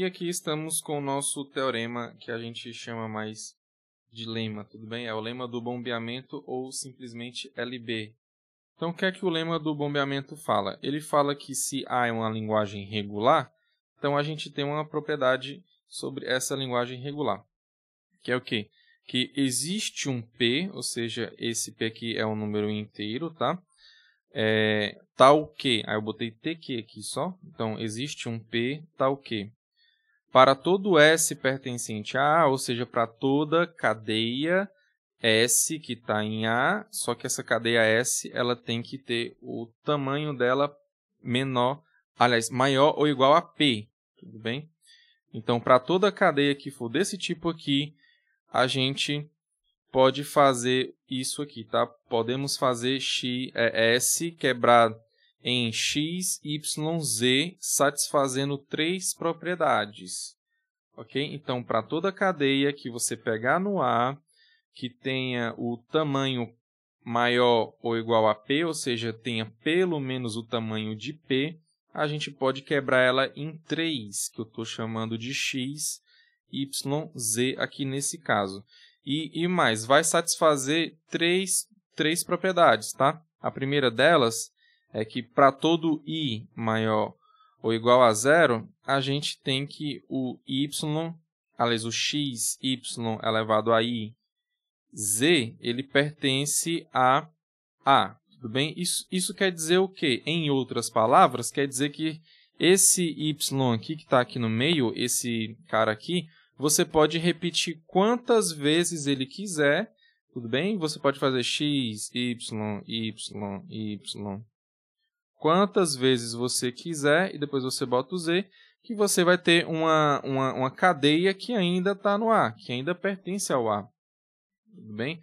E aqui estamos com o nosso teorema que a gente chama mais de lema, tudo bem? É o lema do bombeamento ou simplesmente LB. Então, o que é que o lema do bombeamento fala? Ele fala que se A é uma linguagem regular, então a gente tem uma propriedade sobre essa linguagem regular, que é o quê? Que existe um P, ou seja, esse P aqui é um número inteiro, tá? É, tal que, aí eu botei TQ aqui só, então existe um P tal que. Para todo S pertencente a A, ou seja, para toda cadeia S que está em A, só que essa cadeia S ela tem que ter o tamanho dela menor, aliás, maior ou igual a P, tudo bem? Então, para toda cadeia que for desse tipo aqui, a gente pode fazer isso aqui, tá? Podemos fazer x, é, S quebrado em x, y, z, satisfazendo três propriedades. Ok? Então, para toda cadeia que você pegar no A, que tenha o tamanho maior ou igual a P, ou seja, tenha pelo menos o tamanho de P, a gente pode quebrar ela em três, que eu estou chamando de x, y, z aqui nesse caso. E, e mais, vai satisfazer três, três propriedades, tá? A primeira delas é que para todo i maior ou igual a zero, a gente tem que o y, aliás, o x, y elevado a i, z, ele pertence a a. Tudo bem? Isso, isso quer dizer o quê? Em outras palavras, quer dizer que esse y aqui, que está aqui no meio, esse cara aqui, você pode repetir quantas vezes ele quiser, tudo bem? Você pode fazer x, y, y, y, quantas vezes você quiser e depois você bota o Z, que você vai ter uma, uma, uma cadeia que ainda está no a que ainda pertence ao a Tudo bem?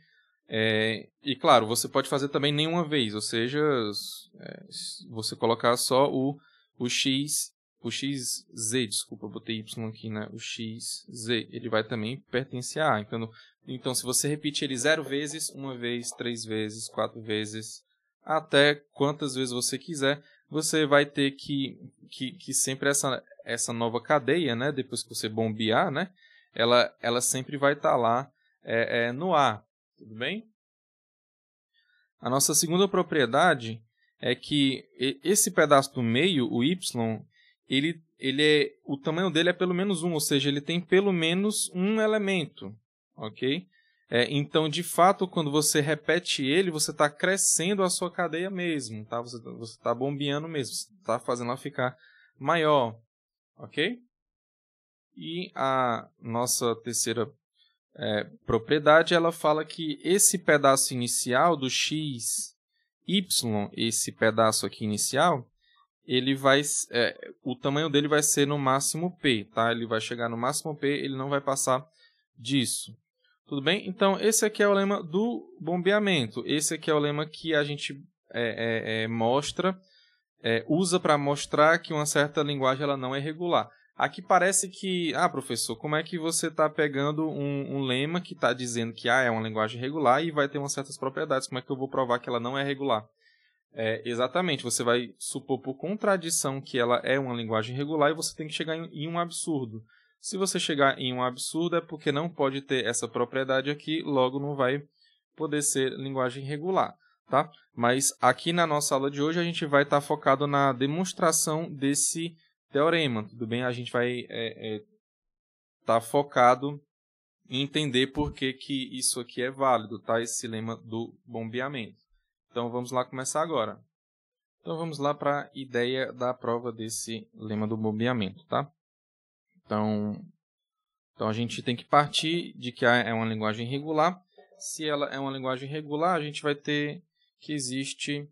É, e claro, você pode fazer também nenhuma vez, ou seja, é, você colocar só o, o x, o xz, desculpa, botei y aqui, né? O xz, ele vai também pertencer a A. Então, então se você repete ele zero vezes, uma vez, três vezes, quatro vezes, até quantas vezes você quiser, você vai ter que, que, que sempre essa, essa nova cadeia, né, depois que você bombear, né, ela, ela sempre vai estar tá lá é, é, no ar, tudo bem? A nossa segunda propriedade é que esse pedaço do meio, o y, ele, ele é, o tamanho dele é pelo menos 1, ou seja, ele tem pelo menos um elemento, ok? É, então, de fato, quando você repete ele, você está crescendo a sua cadeia mesmo, tá? Você está tá bombeando mesmo, está fazendo ela ficar maior, ok? E a nossa terceira é, propriedade, ela fala que esse pedaço inicial do x, y, esse pedaço aqui inicial, ele vai, é, o tamanho dele vai ser no máximo p, tá? Ele vai chegar no máximo p, ele não vai passar disso. Tudo bem? Então, esse aqui é o lema do bombeamento. Esse aqui é o lema que a gente é, é, é mostra, é, usa para mostrar que uma certa linguagem ela não é regular. Aqui parece que, ah, professor, como é que você está pegando um, um, lema que está dizendo que ah, é uma linguagem regular e vai ter umas certas propriedades? Como é que eu vou provar que ela não é regular? É, exatamente, você vai supor por contradição que ela é uma linguagem regular e você tem que chegar em, em um absurdo. Se você chegar em um absurdo, é porque não pode ter essa propriedade aqui, logo não vai poder ser linguagem regular, tá? Mas aqui na nossa aula de hoje a gente vai estar tá focado na demonstração desse teorema, tudo bem? A gente vai estar é, é, tá focado em entender por que, que isso aqui é válido, tá? Esse lema do bombeamento. Então vamos lá começar agora. Então vamos lá para a ideia da prova desse lema do bombeamento, tá? Então, então a gente tem que partir de que é uma linguagem regular. Se ela é uma linguagem regular, a gente vai ter que existe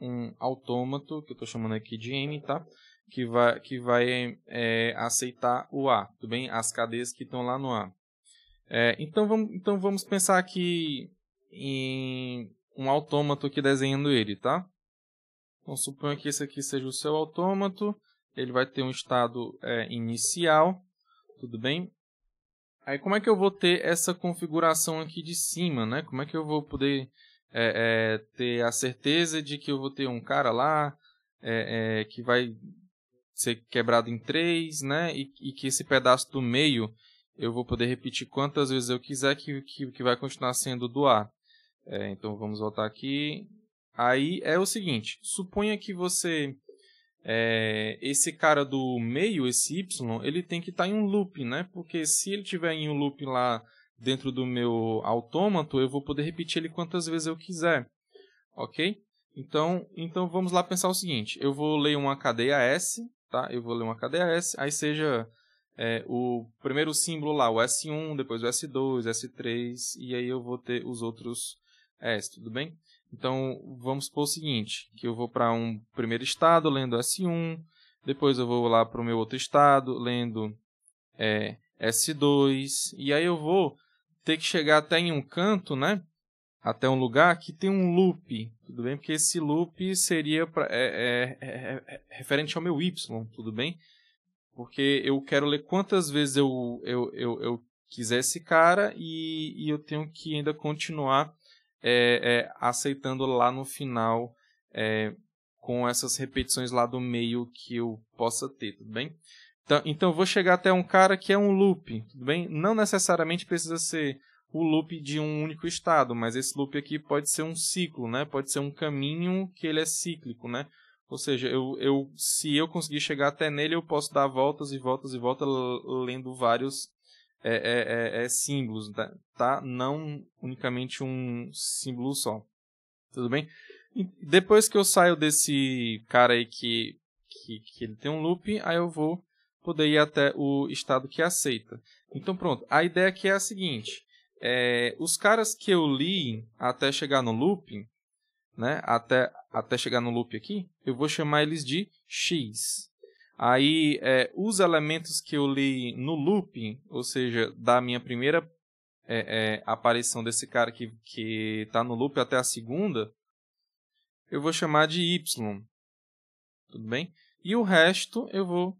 um autômato, que eu estou chamando aqui de M, tá? que vai, que vai é, aceitar o A, tudo bem? As cadeias que estão lá no A. É, então, vamos, então vamos pensar aqui em um autômato aqui desenhando ele, tá? Então suponha que esse aqui seja o seu autômato ele vai ter um estado é, inicial, tudo bem? Aí como é que eu vou ter essa configuração aqui de cima, né? Como é que eu vou poder é, é, ter a certeza de que eu vou ter um cara lá é, é, que vai ser quebrado em três, né? E, e, que esse pedaço do meio eu vou poder repetir quantas vezes eu quiser que, que, que vai continuar sendo do A. É, então vamos voltar aqui. Aí é o seguinte, suponha que você é, esse cara do meio, esse Y, ele tem que estar tá em um loop, né? Porque se ele tiver em um loop lá dentro do meu autômato, eu vou poder repetir ele quantas vezes eu quiser, ok? Então, então vamos lá pensar o seguinte, eu vou ler uma cadeia S, tá? Eu vou ler uma cadeia S, aí seja é, o primeiro símbolo lá, o S1, depois o S2, S3, e aí eu vou ter os outros S, tudo bem? Então, vamos supor o seguinte, que eu vou para um primeiro estado lendo S1, depois eu vou lá para o meu outro estado lendo é, S2, e aí eu vou ter que chegar até em um canto, né? Até um lugar que tem um loop, tudo bem? Porque esse loop seria pra, é, é, referente ao meu Y, tudo bem? Porque eu quero ler quantas vezes eu, eu, eu, eu quiser esse cara e, e eu tenho que ainda continuar é, é, aceitando lá no final é, com essas repetições lá do meio que eu possa ter, tudo bem? Então, então eu vou chegar até um cara que é um loop, tudo bem? Não necessariamente precisa ser o loop de um único estado, mas esse loop aqui pode ser um ciclo, né? Pode ser um caminho que ele é cíclico, né? Ou seja, eu, eu, se eu conseguir chegar até nele, eu posso dar voltas e voltas e voltas lendo vários é, é, é, é símbolos, tá? tá? Não unicamente um símbolo só. Tudo bem? E depois que eu saio desse cara aí que, que, que ele tem um loop, aí eu vou poder ir até o estado que aceita. Então pronto, a ideia aqui é a seguinte. É, os caras que eu li até chegar no loop, né, até, até chegar no loop aqui, eu vou chamar eles de X. Aí, é, os elementos que eu li no looping, ou seja, da minha primeira é, é, aparição desse cara que, que tá no loop até a segunda, eu vou chamar de Y. Tudo bem? E o resto eu vou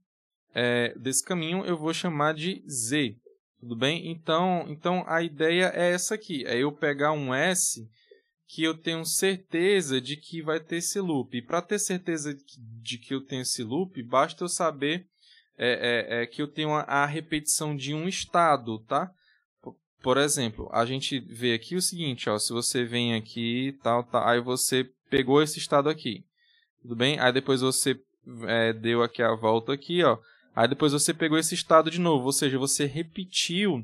é, desse caminho eu vou chamar de Z. Tudo bem? Então, então a ideia é essa aqui: é eu pegar um S que eu tenho certeza de que vai ter esse loop. E para ter certeza de que eu tenho esse loop, basta eu saber é, é, é que eu tenho a, a, repetição de um estado, tá? Por exemplo, a gente vê aqui o seguinte, ó, se você vem aqui, tal, tal, aí você pegou esse estado aqui, tudo bem? Aí depois você é, deu aqui a volta aqui, ó, aí depois você pegou esse estado de novo, ou seja, você repetiu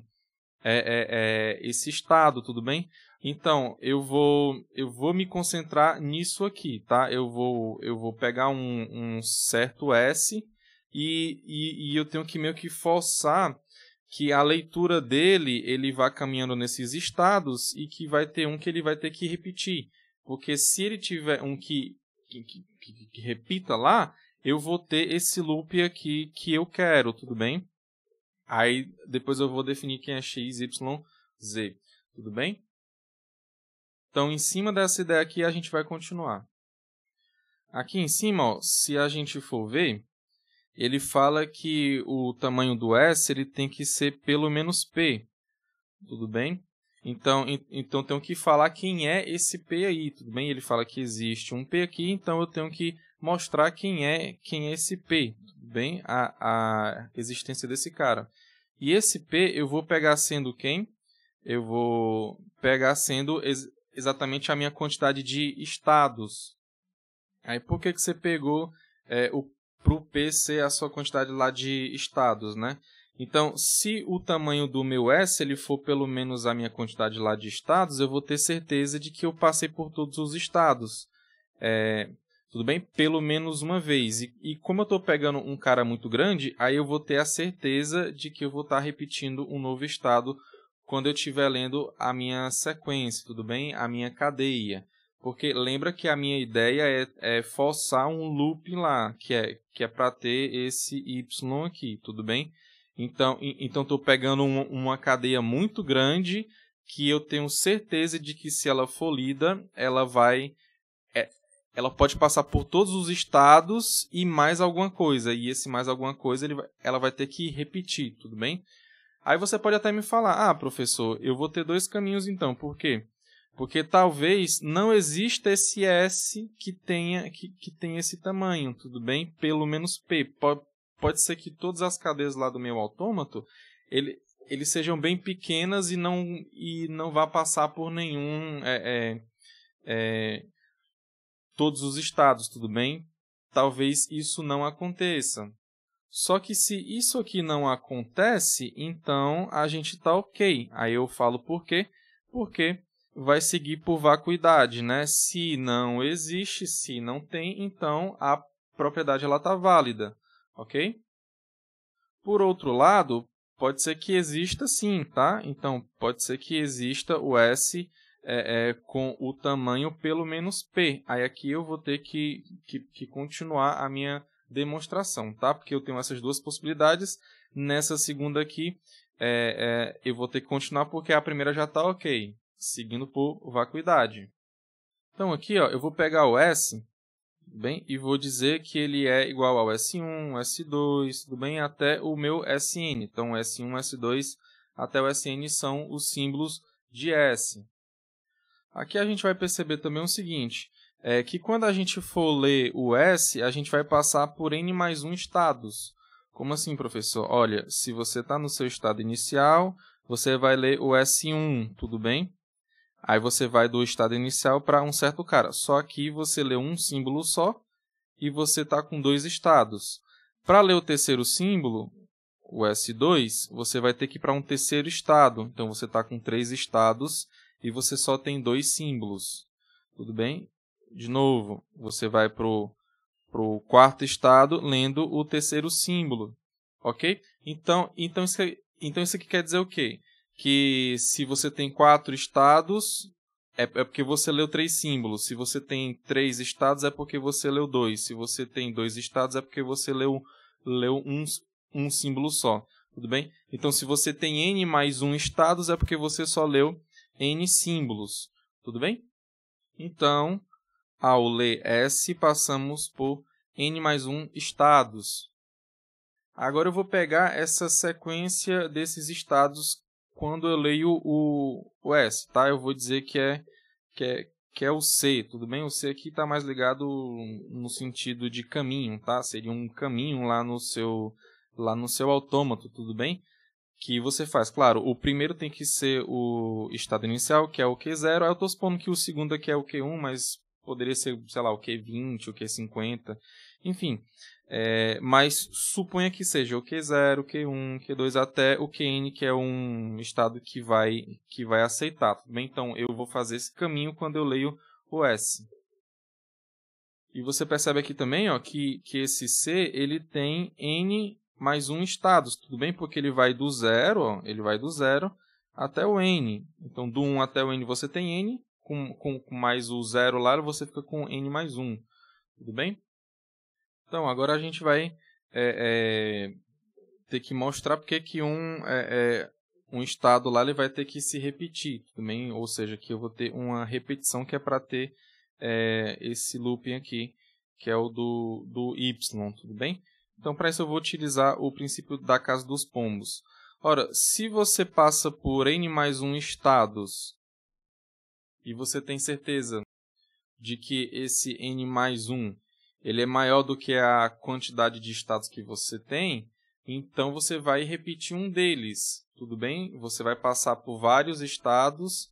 é, é, esse estado, tudo bem? Então, eu vou eu vou me concentrar nisso aqui, tá? Eu vou eu vou pegar um, um certo S e, e, e, eu tenho que meio que forçar que a leitura dele ele vá caminhando nesses estados e que vai ter um que ele vai ter que repetir, porque se ele tiver um que, que, que, que repita lá, eu vou ter esse loop aqui que eu quero, tudo bem? Aí depois eu vou definir quem é x, y, z, tudo bem? Então, em cima dessa ideia aqui, a gente vai continuar. Aqui em cima, ó, se a gente for ver, ele fala que o tamanho do S ele tem que ser pelo menos P. Tudo bem? Então, então tenho que falar quem é esse P aí, tudo bem? Ele fala que existe um P aqui, então eu tenho que mostrar quem é quem é esse P, tudo bem? A, a existência desse cara. E esse P eu vou pegar sendo quem? Eu vou pegar sendo exatamente a minha quantidade de estados. Aí por que, que você pegou é, o pro P ser a sua quantidade lá de estados, né? Então, se o tamanho do meu S ele for pelo menos a minha quantidade lá de estados, eu vou ter certeza de que eu passei por todos os estados. É, tudo bem? Pelo menos uma vez. E, e como eu estou pegando um cara muito grande, aí eu vou ter a certeza de que eu vou estar tá repetindo um novo estado quando eu estiver lendo a minha sequência, tudo bem? A minha cadeia. Porque lembra que a minha ideia é, é forçar um loop lá, que é que é para ter esse y aqui, tudo bem? Então, então estou pegando uma, uma cadeia muito grande que eu tenho certeza de que se ela for lida, ela vai é, ela pode passar por todos os estados e mais alguma coisa. E esse mais alguma coisa ele vai, ela vai ter que repetir, tudo bem? Aí você pode até me falar: ah, professor, eu vou ter dois caminhos então, por quê? Porque talvez não exista esse S que tenha, que, que tenha esse tamanho, tudo bem? Pelo menos P. Pode, pode ser que todas as cadeias lá do meu autômato ele, eles sejam bem pequenas e não, e não vá passar por nenhum. É, é, é, todos os estados, tudo bem? Talvez isso não aconteça. Só que se isso aqui não acontece, então a gente está ok. Aí eu falo por quê? Porque vai seguir por vacuidade, né? Se não existe, se não tem, então a propriedade ela está válida, ok? Por outro lado, pode ser que exista sim, tá? Então pode ser que exista o S é, é, com o tamanho pelo menos P. Aí aqui eu vou ter que, que, que continuar a minha demonstração, tá? Porque eu tenho essas duas possibilidades. Nessa segunda aqui, é, é, eu vou ter que continuar porque a primeira já está ok, seguindo por vacuidade. Então aqui ó, eu vou pegar o S bem, e vou dizer que ele é igual ao S1, S2, tudo bem, até o meu SN. Então S1, S2 até o SN são os símbolos de S. Aqui a gente vai perceber também o seguinte, é que quando a gente for ler o S, a gente vai passar por N mais um estados. Como assim, professor? Olha, se você está no seu estado inicial, você vai ler o S1, tudo bem? Aí você vai do estado inicial para um certo cara. Só que você lê um símbolo só e você está com dois estados. Para ler o terceiro símbolo, o S2, você vai ter que ir para um terceiro estado. Então você está com três estados e você só tem dois símbolos. Tudo bem? De novo, você vai para o quarto estado lendo o terceiro símbolo, ok? Então, então, isso, então isso aqui quer dizer o quê? Que se você tem quatro estados, é, é, porque você leu três símbolos. Se você tem três estados, é porque você leu dois. Se você tem dois estados, é porque você leu, leu um, um símbolo só. Tudo bem? Então, se você tem N mais um estados, é porque você só leu N símbolos. Tudo bem? Então, ao ler S, passamos por N mais 1 estados. Agora eu vou pegar essa sequência desses estados quando eu leio o, o S, tá? Eu vou dizer que é, que é, que é o C, tudo bem? O C aqui está mais ligado no sentido de caminho, tá? Seria um caminho lá no seu lá no seu autômato, tudo bem? Que você faz, claro, o primeiro tem que ser o estado inicial, que é o Q0, eu estou supondo que o segundo aqui é o Q1, mas poderia ser, sei lá, o Q20, o Q50, enfim. É, mas suponha que seja o Q0, o Q1, o Q2 até o QN, que é um estado que vai, que vai aceitar. bem? Então eu vou fazer esse caminho quando eu leio o S. E você percebe aqui também ó, que, que esse C ele tem N mais um estados, tudo bem? Porque ele vai do zero, ó, ele vai do zero até o N. Então, do 1 até o N você tem N, com, com, com mais o zero lá, você fica com n mais 1. Tudo bem? Então, agora a gente vai é, é, ter que mostrar porque que um, é, é, um estado lá ele vai ter que se repetir. Tudo bem? Ou seja, que eu vou ter uma repetição que é para ter é, esse looping aqui, que é o do, do y. Tudo bem? Então, para isso eu vou utilizar o princípio da casa dos pombos. Ora, se você passa por n mais 1 estados e você tem certeza de que esse n mais 1 ele é maior do que a quantidade de estados que você tem, então você vai repetir um deles, tudo bem? Você vai passar por vários estados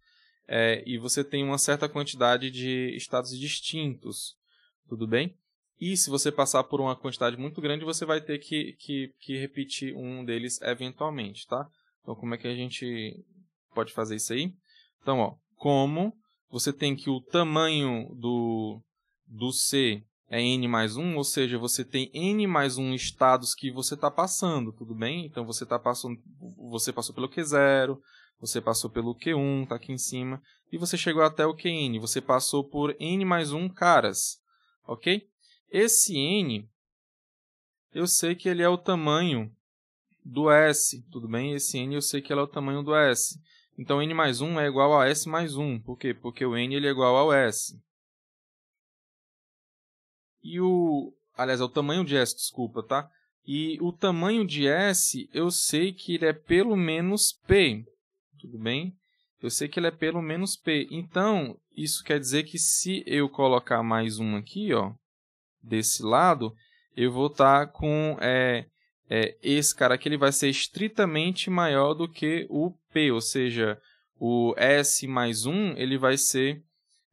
é, e você tem uma certa quantidade de estados distintos, tudo bem? E se você passar por uma quantidade muito grande, você vai ter que, que, que repetir um deles eventualmente, tá? Então, como é que a gente pode fazer isso aí? Então, ó, como você tem que o tamanho do, do C é n mais 1, ou seja, você tem n mais 1 estados que você está passando, tudo bem? Então você tá passando, você passou pelo Q0, você passou pelo Q1, está aqui em cima, e você chegou até o QN, você passou por n mais 1 caras, ok? Esse n, eu sei que ele é o tamanho do S, tudo bem? Esse n eu sei que ele é o tamanho do S. Então n mais 1 é igual a s mais 1. Por quê? Porque o n ele é igual ao s. E o... Aliás, é o tamanho de s, desculpa, tá? E o tamanho de s, eu sei que ele é pelo menos p. Tudo bem? Eu sei que ele é pelo menos p. Então, isso quer dizer que se eu colocar mais um aqui, ó, desse lado, eu vou estar tá com é, é, esse cara aqui ele vai ser estritamente maior do que o P, ou seja, o S mais 1 ele vai ser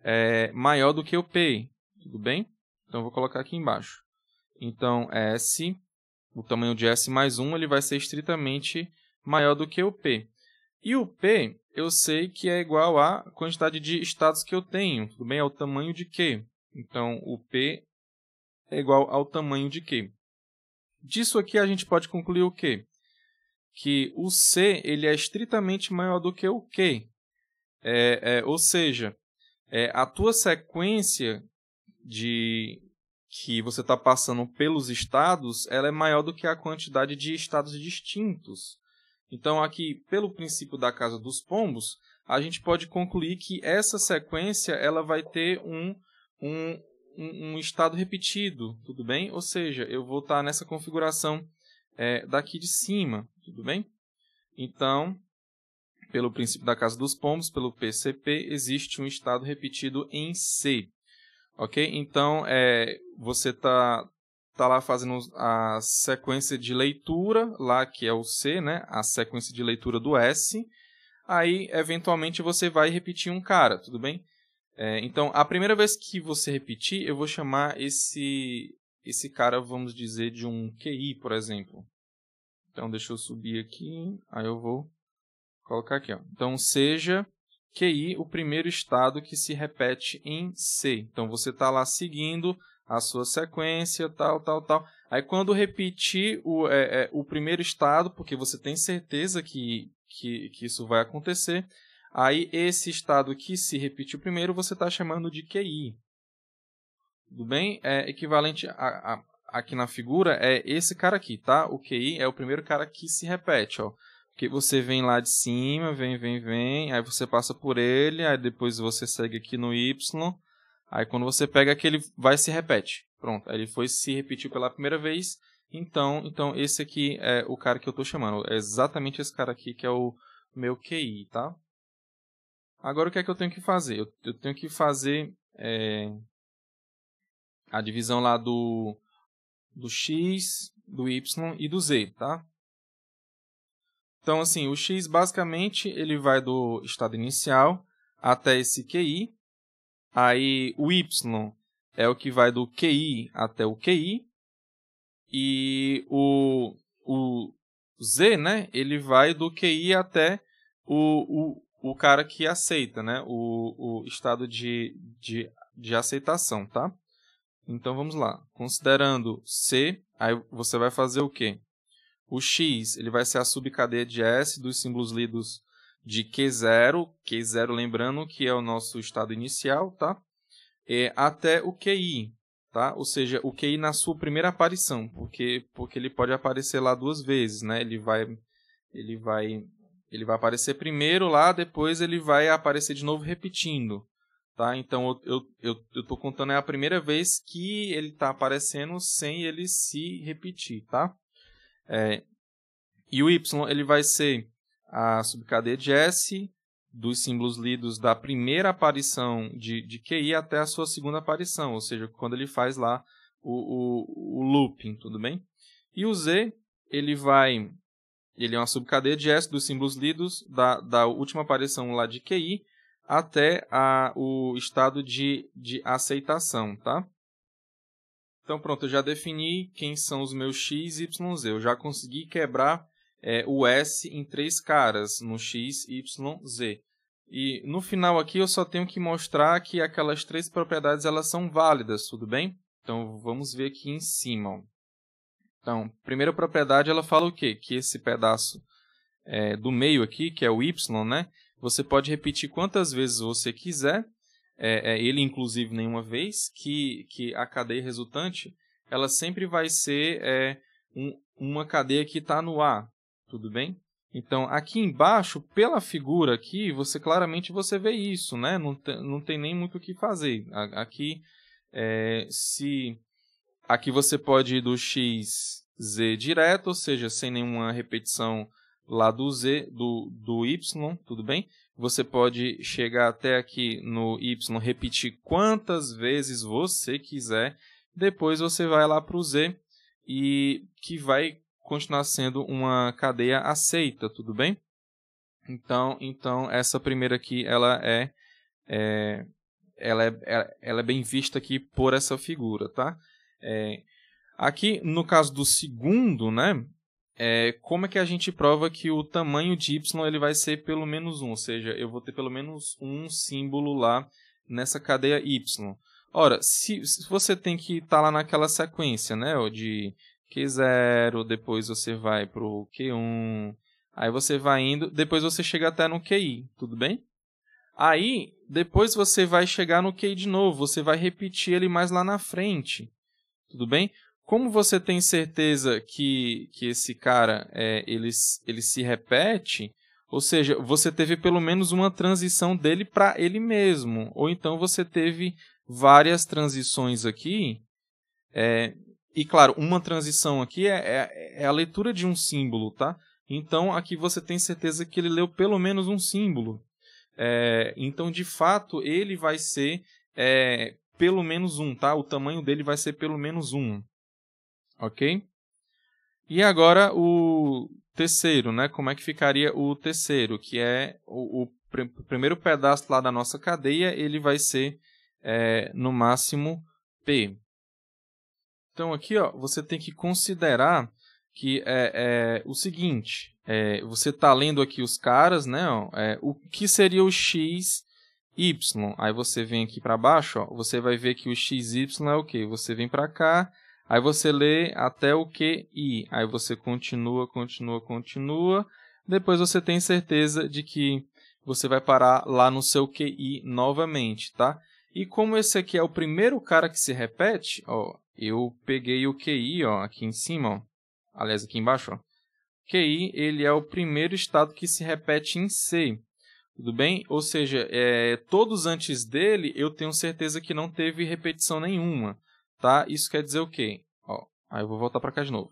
é, maior do que o P, tudo bem? Então, vou colocar aqui embaixo. Então, S, o tamanho de S mais 1, ele vai ser estritamente maior do que o P. E o P, eu sei que é igual à quantidade de estados que eu tenho, tudo bem? É o tamanho de Q. Então, o P é igual ao tamanho de Q. Disso aqui a gente pode concluir o quê? Que o C ele é estritamente maior do que o Q. É, é, ou seja, é, a tua sequência de que você está passando pelos estados, ela é maior do que a quantidade de estados distintos. Então, aqui, pelo princípio da casa dos pombos, a gente pode concluir que essa sequência ela vai ter um, um, um, um estado repetido, tudo bem? Ou seja, eu vou estar nessa configuração é, daqui de cima, tudo bem? Então, pelo princípio da casa dos pombos, pelo PCP, existe um estado repetido em C. Ok? Então, é, você está tá lá fazendo a sequência de leitura, lá que é o C, né? a sequência de leitura do S. Aí, eventualmente, você vai repetir um cara, tudo bem? É, então, a primeira vez que você repetir, eu vou chamar esse, esse cara, vamos dizer, de um QI, por exemplo. Então, deixa eu subir aqui, aí eu vou colocar aqui. Ó. Então, seja QI o primeiro estado que se repete em C. Então, você está lá seguindo a sua sequência, tal, tal, tal. Aí, quando repetir o, é, é, o primeiro estado, porque você tem certeza que, que, que isso vai acontecer, Aí, esse estado que se repetiu primeiro, você está chamando de QI. Tudo bem? É equivalente a, a, aqui na figura, é esse cara aqui, tá? O QI é o primeiro cara que se repete, ó. Porque você vem lá de cima, vem, vem, vem, aí você passa por ele, aí depois você segue aqui no Y, aí quando você pega aquele, vai se repete. Pronto, aí ele foi se repetiu pela primeira vez, então, então esse aqui é o cara que eu estou chamando, é exatamente esse cara aqui que é o meu QI, tá? Agora, o que é que eu tenho que fazer? Eu, eu tenho que fazer é, a divisão lá do, do x, do y e do z, tá? Então, assim, o x, basicamente, ele vai do estado inicial até esse QI. Aí, o y é o que vai do QI até o QI. E o, o Z, né, ele vai do QI até o, o, o cara que aceita, né? O, o estado de, de, de aceitação, tá? Então vamos lá. Considerando C, aí você vai fazer o quê? O X ele vai ser a subcadeia de S dos símbolos lidos de Q0, Q0 lembrando que é o nosso estado inicial, tá? É, até o QI, tá? Ou seja, o QI na sua primeira aparição, porque porque ele pode aparecer lá duas vezes, né? Ele vai ele vai ele vai aparecer primeiro lá, depois ele vai aparecer de novo repetindo. Tá? Então eu estou eu, tô contando é a primeira vez que ele está aparecendo sem ele se repetir. Tá? É, e o Y ele vai ser a subcadeia de S dos símbolos lidos da primeira aparição de, de QI até a sua segunda aparição, ou seja, quando ele faz lá o, o, o looping, tudo bem? E o Z ele vai ele é uma subcadeia de S dos símbolos lidos da, da última aparição lá de QI até a, o estado de, de aceitação, tá? Então pronto, eu já defini quem são os meus x, y, z. Eu já consegui quebrar é, o S em três caras, no x, y, z. E no final aqui eu só tenho que mostrar que aquelas três propriedades elas são válidas, tudo bem? Então vamos ver aqui em cima. Ó. Então, primeira propriedade, ela fala o quê? Que esse pedaço é, do meio aqui, que é o y, né? Você pode repetir quantas vezes você quiser, é, é, ele inclusive nenhuma vez, que, que a cadeia resultante, ela sempre vai ser é, um, uma cadeia que está no A, tudo bem? Então, aqui embaixo, pela figura aqui, você claramente você vê isso, né? Não, não tem nem muito o que fazer. aqui, é, se Aqui você pode ir do x, z direto, ou seja, sem nenhuma repetição lá do z, do, do y, tudo bem? Você pode chegar até aqui no y, repetir quantas vezes você quiser. Depois você vai lá para o z e que vai continuar sendo uma cadeia aceita, tudo bem? Então, então essa primeira aqui ela é, é ela é, é ela é bem vista aqui por essa figura, tá? É, aqui, no caso do segundo, né? É, como é que a gente prova que o tamanho de y ele vai ser pelo menos 1? Ou seja, eu vou ter pelo menos um símbolo lá nessa cadeia y. Ora, se, se você tem que estar tá lá naquela sequência, né? De Q0, depois você vai para o Q1, aí você vai indo, depois você chega até no QI, tudo bem? Aí, depois você vai chegar no Q de novo, você vai repetir ele mais lá na frente tudo bem? Como você tem certeza que, que esse cara é, ele, ele se repete, ou seja, você teve pelo menos uma transição dele para ele mesmo, ou então você teve várias transições aqui. É, e claro, uma transição aqui é, é, é a leitura de um símbolo, tá? Então aqui você tem certeza que ele leu pelo menos um símbolo. É, então, de fato, ele vai ser é, pelo menos um, tá? O tamanho dele vai ser pelo menos um, ok? E agora o terceiro, né? Como é que ficaria o terceiro, que é o, o pr primeiro pedaço lá da nossa cadeia, ele vai ser é, no máximo P. Então aqui, ó, você tem que considerar que é, é o seguinte, é, você está lendo aqui os caras, né? Ó, é, o que seria o x y. Aí você vem aqui para baixo, ó, você vai ver que o xy é o quê? Você vem para cá, aí você lê até o qi. Aí você continua, continua, continua. Depois você tem certeza de que você vai parar lá no seu qi novamente, tá? E como esse aqui é o primeiro cara que se repete, ó, eu peguei o QI ó, aqui em cima, ó. aliás, aqui embaixo. Ó. QI ele é o primeiro estado que se repete em C. Tudo bem? Ou seja, é, todos antes dele eu tenho certeza que não teve repetição nenhuma. Tá? Isso quer dizer o quê? Ó, aí eu vou voltar para cá de novo.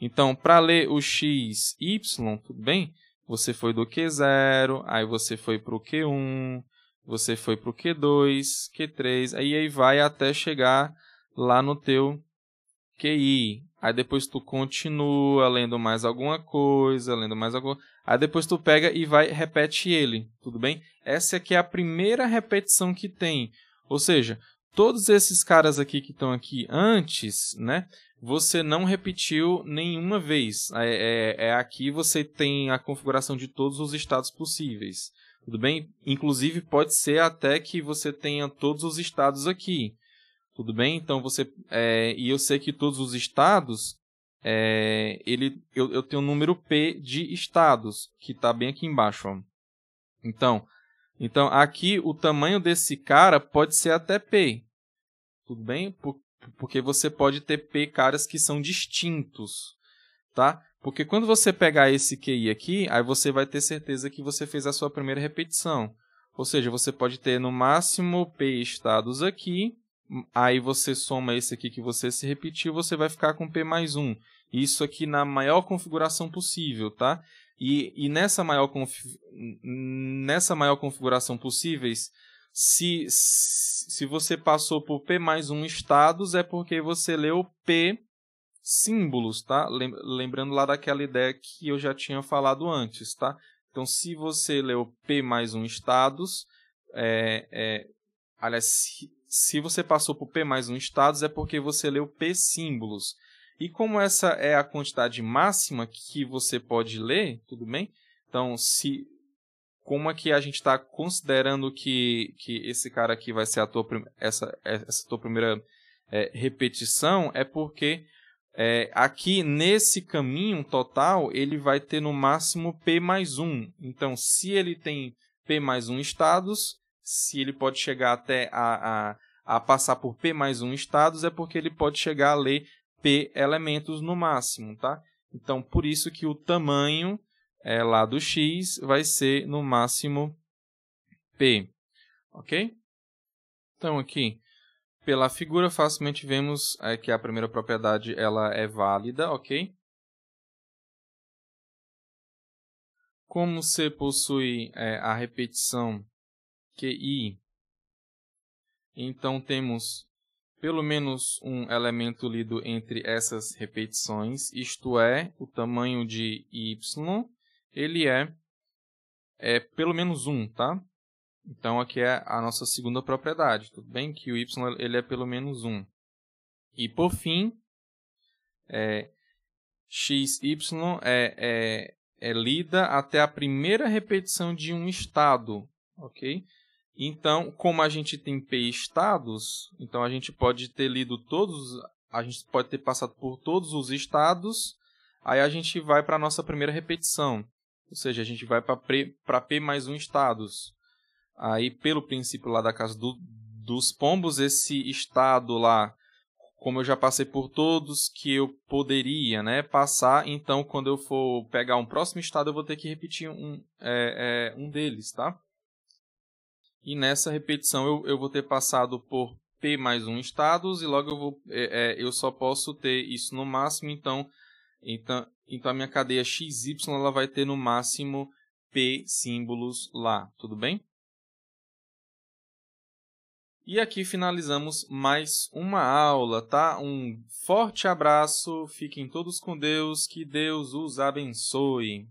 Então, para ler o x, y, tudo bem? Você foi do Q0, aí você foi para o Q1, você foi para o Q2, Q3, aí, aí vai até chegar lá no teu QI. Aí depois tu continua lendo mais alguma coisa, lendo mais alguma Aí depois tu pega e vai repete ele, tudo bem? Essa aqui é a primeira repetição que tem. Ou seja, todos esses caras aqui que estão aqui antes, né? Você não repetiu nenhuma vez. É, é, é aqui você tem a configuração de todos os estados possíveis. Tudo bem? Inclusive pode ser até que você tenha todos os estados aqui. Tudo bem? Então você. É, e eu sei que todos os estados é, ele, eu, eu, tenho o número P de estados, que está bem aqui embaixo. Ó. Então, então, aqui o tamanho desse cara pode ser até P. Tudo bem? Por, porque você pode ter P caras que são distintos, tá? Porque quando você pegar esse QI aqui, aí você vai ter certeza que você fez a sua primeira repetição. Ou seja, você pode ter no máximo P estados aqui Aí você soma esse aqui que você se repetiu, você vai ficar com P mais 1. Isso aqui na maior configuração possível, tá? E, e nessa, maior nessa maior configuração possíveis, se, se você passou por P mais 1 estados, é porque você leu P símbolos, tá? Lembrando lá daquela ideia que eu já tinha falado antes, tá? Então, se você leu P mais 1 estados, é, é, aliás, se, se você passou por P mais um estados, é porque você leu P símbolos. E como essa é a quantidade máxima que você pode ler, tudo bem? Então, se como aqui é a gente está considerando que, que esse cara aqui vai ser a tua, essa, essa tua primeira é, repetição, é porque é, aqui nesse caminho total ele vai ter no máximo P mais 1. Então, se ele tem P mais 1 estados, se ele pode chegar até a, a, a passar por P mais um estados, é porque ele pode chegar a ler P elementos no máximo, tá? Então, por isso que o tamanho é, lá do X vai ser no máximo P, ok? Então, aqui, pela figura, facilmente vemos é, que a primeira propriedade ela é válida, ok? Como C possui é, a repetição QI. Então temos pelo menos um elemento lido entre essas repetições, isto é, o tamanho de Y, ele é, é pelo menos um, tá? Então aqui é a nossa segunda propriedade, tudo bem? Que o Y ele é pelo menos Um. E por fim, é, XY é, é, é lida até a primeira repetição de um estado, ok? Então, como a gente tem P estados, então a gente pode ter lido todos, a gente pode ter passado por todos os estados, aí a gente vai para a nossa primeira repetição. Ou seja, a gente vai para P mais um estados. Aí, pelo princípio lá da casa do, dos pombos, esse estado lá, como eu já passei por todos que eu poderia né, passar, então quando eu for pegar um próximo estado, eu vou ter que repetir um, é, é, um deles, tá? E nessa repetição eu, eu vou ter passado por P mais um estados e logo eu, vou, é, é, eu só posso ter isso no máximo, então, então, então a minha cadeia XY ela vai ter no máximo P símbolos lá, tudo bem? E aqui finalizamos mais uma aula, tá? Um forte abraço, fiquem todos com Deus, que Deus os abençoe.